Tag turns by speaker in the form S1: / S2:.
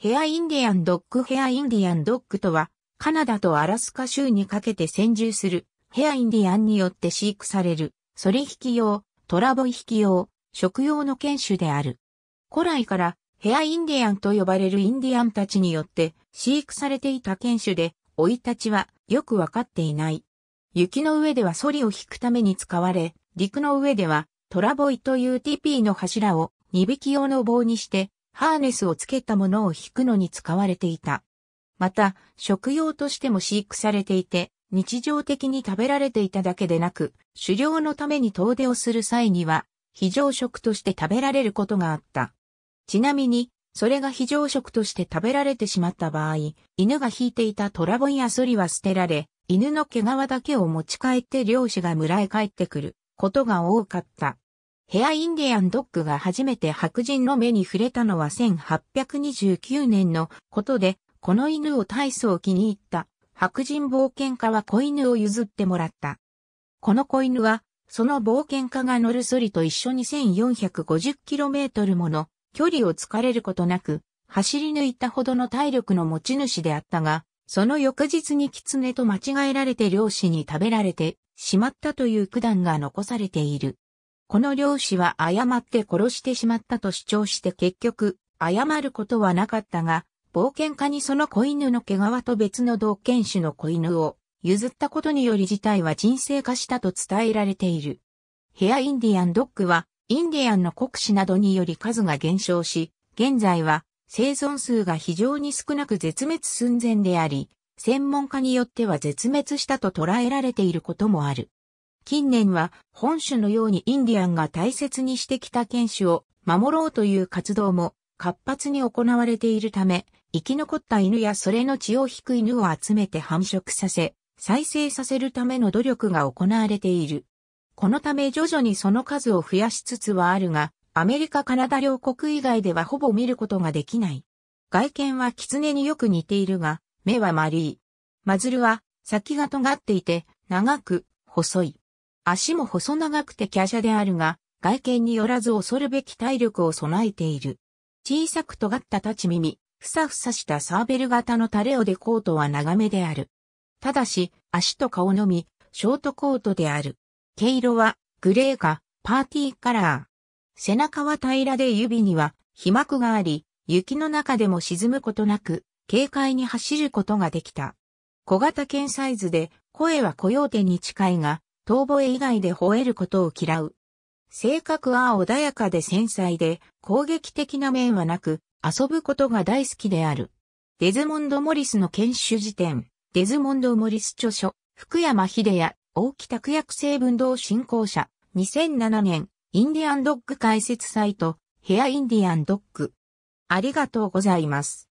S1: ヘアインディアンドッグヘアインディアンドッグとは、カナダとアラスカ州にかけて専住するヘアインディアンによって飼育される、ソリ引き用、トラボイ引き用、食用の犬種である。古来からヘアインディアンと呼ばれるインディアンたちによって飼育されていた犬種で、老いたちはよくわかっていない。雪の上ではソリを引くために使われ、陸の上ではトラボイという TP の柱を2匹用の棒にしてハーネスをつけたものを引くのに使われていた。また、食用としても飼育されていて、日常的に食べられていただけでなく、狩猟のために遠出をする際には、非常食として食べられることがあった。ちなみに、それが非常食として食べられてしまった場合、犬が引いていたトラボンやソリは捨てられ、犬の毛皮だけを持ち帰って漁師が村へ帰ってくることが多かった。ヘアインディアンドッグが初めて白人の目に触れたのは1829年のことで、この犬を大層気に入った白人冒険家は子犬を譲ってもらった。この子犬は、その冒険家が乗るソリと一緒に 1450km もの距離を疲れることなく、走り抜いたほどの体力の持ち主であったが、その翌日に狐と間違えられて漁師に食べられてしまったという苦談が残されている。この漁師は誤って殺してしまったと主張して結局、謝ることはなかったが、冒険家にその子犬の毛皮と別の同犬種の子犬を譲ったことにより事態は人生化したと伝えられている。ヘアインディアンドッグは、インディアンの国士などにより数が減少し、現在は生存数が非常に少なく絶滅寸前であり、専門家によっては絶滅したと捉えられていることもある。近年は本種のようにインディアンが大切にしてきた犬種を守ろうという活動も活発に行われているため、生き残った犬やそれの血を引く犬を集めて繁殖させ、再生させるための努力が行われている。このため徐々にその数を増やしつつはあるが、アメリカ・カナダ両国以外ではほぼ見ることができない。外見は狐によく似ているが、目は丸い。マズルは先が尖っていて、長く、細い。足も細長くて華奢であるが、外見によらず恐るべき体力を備えている。小さく尖った立ち耳、ふさふさしたサーベル型のタレオでコートは長めである。ただし、足と顔のみ、ショートコートである。毛色は、グレーか、パーティーカラー。背中は平らで指には、皮膜があり、雪の中でも沈むことなく、軽快に走ることができた。小型犬サイズで、声はコヨーテに近いが、遠吠え以外で吠えることを嫌う。性格は穏やかで繊細で、攻撃的な面はなく、遊ぶことが大好きである。デズモンド・モリスの研修辞典、デズモンド・モリス著書、福山秀也、大木拓役成分動振興者、2007年、インディアンドッグ解説サイト、ヘアインディアンドッグ。ありがとうございます。